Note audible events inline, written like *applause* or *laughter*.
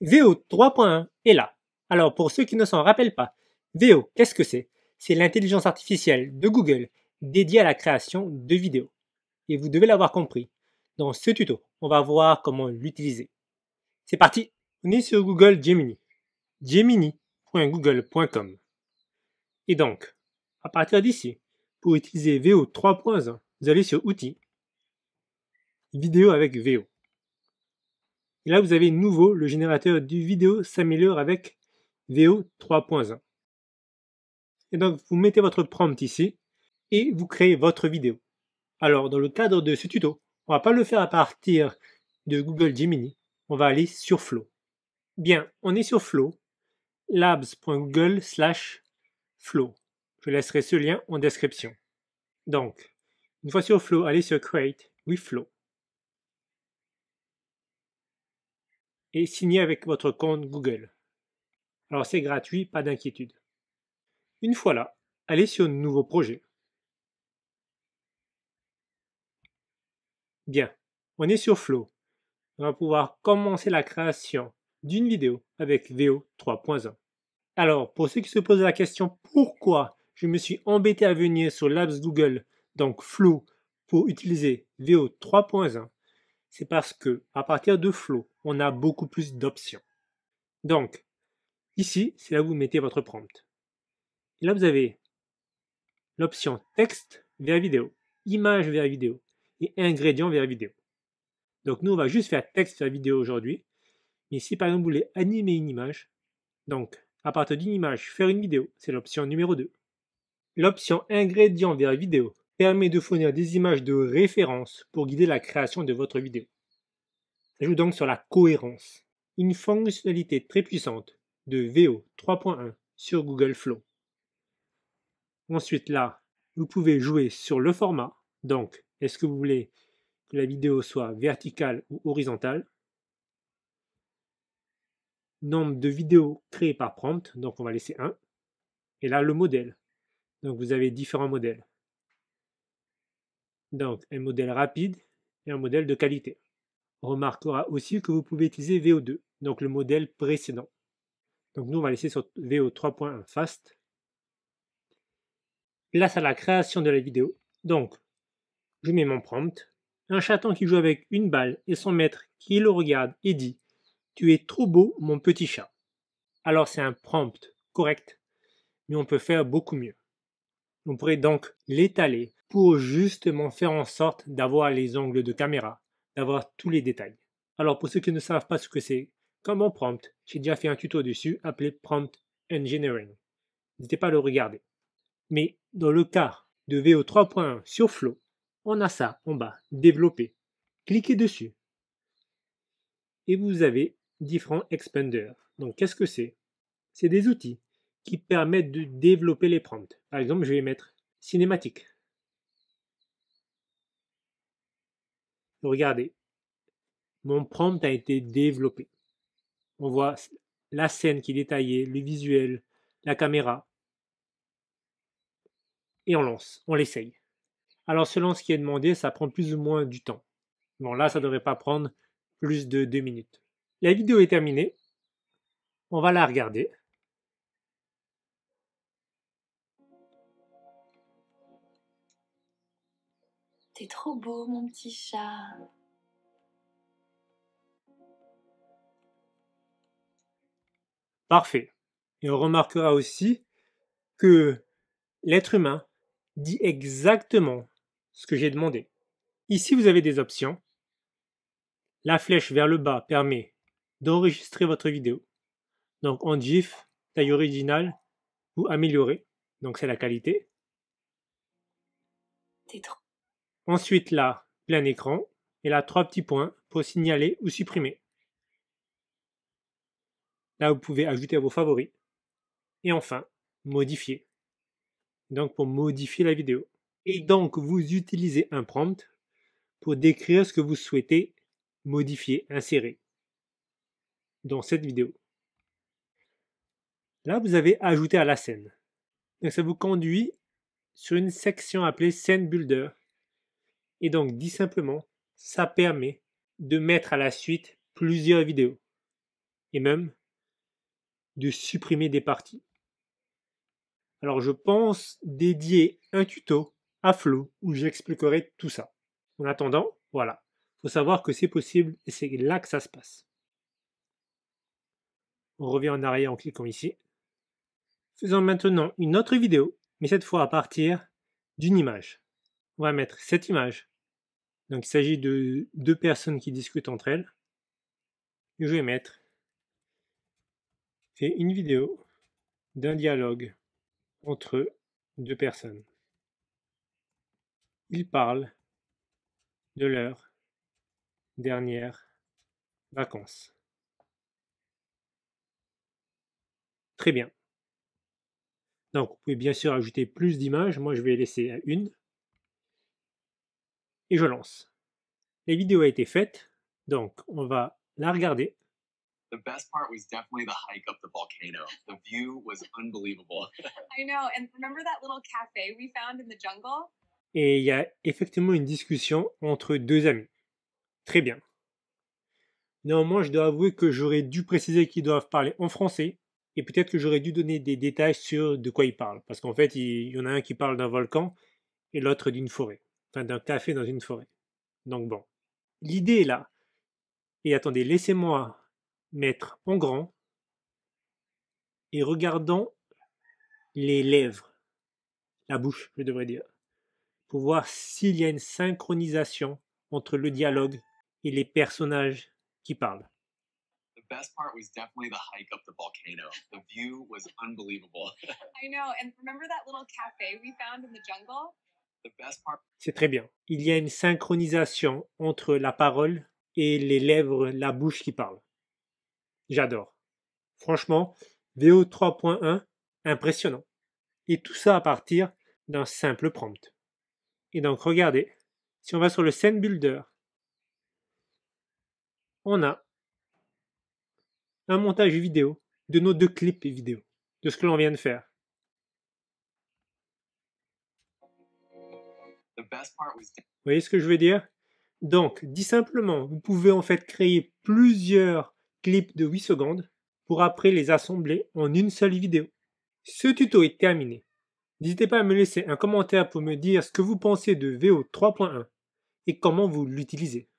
VO 3.1 est là. Alors pour ceux qui ne s'en rappellent pas, VO, qu'est-ce que c'est C'est l'intelligence artificielle de Google dédiée à la création de vidéos. Et vous devez l'avoir compris. Dans ce tuto, on va voir comment l'utiliser. C'est parti On est sur Google Gemini. Gemini.google.com Et donc, à partir d'ici, pour utiliser VO 3.1, vous allez sur Outils, Vidéo avec VO. Et là, vous avez nouveau le générateur du vidéo s'améliore avec VO 3.1. Et donc, vous mettez votre prompt ici et vous créez votre vidéo. Alors, dans le cadre de ce tuto, on va pas le faire à partir de Google Gemini, on va aller sur Flow. Bien, on est sur Flow, labs.google slash Flow. Je laisserai ce lien en description. Donc, une fois sur Flow, allez sur Create with Flow. et signer avec votre compte Google. Alors c'est gratuit, pas d'inquiétude. Une fois là, allez sur Nouveau projet. Bien, on est sur Flow. On va pouvoir commencer la création d'une vidéo avec VO 3.1. Alors, pour ceux qui se posent la question pourquoi je me suis embêté à venir sur l'Apps Google, donc Flow, pour utiliser VO 3.1, c'est parce que à partir de Flow, on a beaucoup plus d'options. Donc, ici, c'est là où vous mettez votre prompt. Et là, vous avez l'option texte vers vidéo, image vers vidéo et ingrédients vers vidéo. Donc nous, on va juste faire texte vers vidéo aujourd'hui. Mais si par exemple vous voulez animer une image, donc à partir d'une image, faire une vidéo, c'est l'option numéro 2. L'option ingrédients vers vidéo permet de fournir des images de référence pour guider la création de votre vidéo joue donc sur la cohérence. Une fonctionnalité très puissante de VO 3.1 sur Google Flow. Ensuite, là, vous pouvez jouer sur le format. Donc, est-ce que vous voulez que la vidéo soit verticale ou horizontale Nombre de vidéos créées par prompt, donc on va laisser 1. Et là, le modèle. Donc, vous avez différents modèles. Donc, un modèle rapide et un modèle de qualité remarquera aussi que vous pouvez utiliser VO2, donc le modèle précédent. Donc nous, on va laisser sur VO3.1 fast. Place à la création de la vidéo. Donc, je mets mon prompt. Un chaton qui joue avec une balle et son maître qui le regarde et dit « Tu es trop beau, mon petit chat ». Alors c'est un prompt correct, mais on peut faire beaucoup mieux. On pourrait donc l'étaler pour justement faire en sorte d'avoir les angles de caméra, d'avoir tous les détails. Alors pour ceux qui ne savent pas ce que c'est, comme prompt, j'ai déjà fait un tuto dessus appelé Prompt Engineering. N'hésitez pas à le regarder. Mais dans le cas de VO 3.1 sur Flow, on a ça en bas, développer. Cliquez dessus. Et vous avez différents expanders. Donc qu'est-ce que c'est C'est des outils qui permettent de développer les prompts. Par exemple, je vais mettre cinématique. Regardez, mon prompt a été développé. On voit la scène qui est détaillée, le visuel, la caméra. Et on lance, on l'essaye. Alors selon ce qui est demandé, ça prend plus ou moins du temps. Bon là, ça ne devrait pas prendre plus de deux minutes. La vidéo est terminée. On va la regarder. T'es trop beau, mon petit chat. Parfait. Et on remarquera aussi que l'être humain dit exactement ce que j'ai demandé. Ici, vous avez des options. La flèche vers le bas permet d'enregistrer votre vidéo. Donc en GIF, taille originale, ou améliorée. Donc c'est la qualité. trop Ensuite, là, plein écran. Et là, trois petits points pour signaler ou supprimer. Là, vous pouvez ajouter à vos favoris. Et enfin, modifier. Donc, pour modifier la vidéo. Et donc, vous utilisez un prompt pour décrire ce que vous souhaitez modifier, insérer dans cette vidéo. Là, vous avez ajouté à la scène. Donc, ça vous conduit sur une section appelée Scène Builder et donc, dit simplement, ça permet de mettre à la suite plusieurs vidéos. Et même de supprimer des parties. Alors je pense dédier un tuto à Flow où j'expliquerai tout ça. En attendant, voilà. Faut savoir que c'est possible et c'est là que ça se passe. On revient en arrière en cliquant ici. Faisons maintenant une autre vidéo, mais cette fois à partir d'une image. On va mettre cette image donc il s'agit de deux personnes qui discutent entre elles. Je vais mettre une vidéo d'un dialogue entre deux personnes. Ils parlent de leurs dernières vacances. Très bien. Donc, vous pouvez bien sûr ajouter plus d'images. Moi, je vais laisser à une et je lance. La vidéo a été faite, donc on va la regarder. Et il y a effectivement une discussion entre deux amis. Très bien. Néanmoins, je dois avouer que j'aurais dû préciser qu'ils doivent parler en français et peut-être que j'aurais dû donner des détails sur de quoi ils parlent. Parce qu'en fait, il y en a un qui parle d'un volcan et l'autre d'une forêt enfin d'un café dans une forêt. Donc bon, l'idée est là. Et attendez, laissez-moi mettre en grand et regardons les lèvres, la bouche, je devrais dire, pour voir s'il y a une synchronisation entre le dialogue et les personnages qui parlent. The best part was definitely the hike up the volcano. The view was unbelievable. *laughs* I know, and remember that little cafe we found in the jungle? C'est très bien. Il y a une synchronisation entre la parole et les lèvres, la bouche qui parle. J'adore. Franchement, VO 3.1, impressionnant. Et tout ça à partir d'un simple prompt. Et donc regardez, si on va sur le Scene builder, on a un montage vidéo de nos deux clips vidéo, de ce que l'on vient de faire. Vous voyez ce que je veux dire Donc, dit simplement, vous pouvez en fait créer plusieurs clips de 8 secondes pour après les assembler en une seule vidéo. Ce tuto est terminé. N'hésitez pas à me laisser un commentaire pour me dire ce que vous pensez de VO 3.1 et comment vous l'utilisez.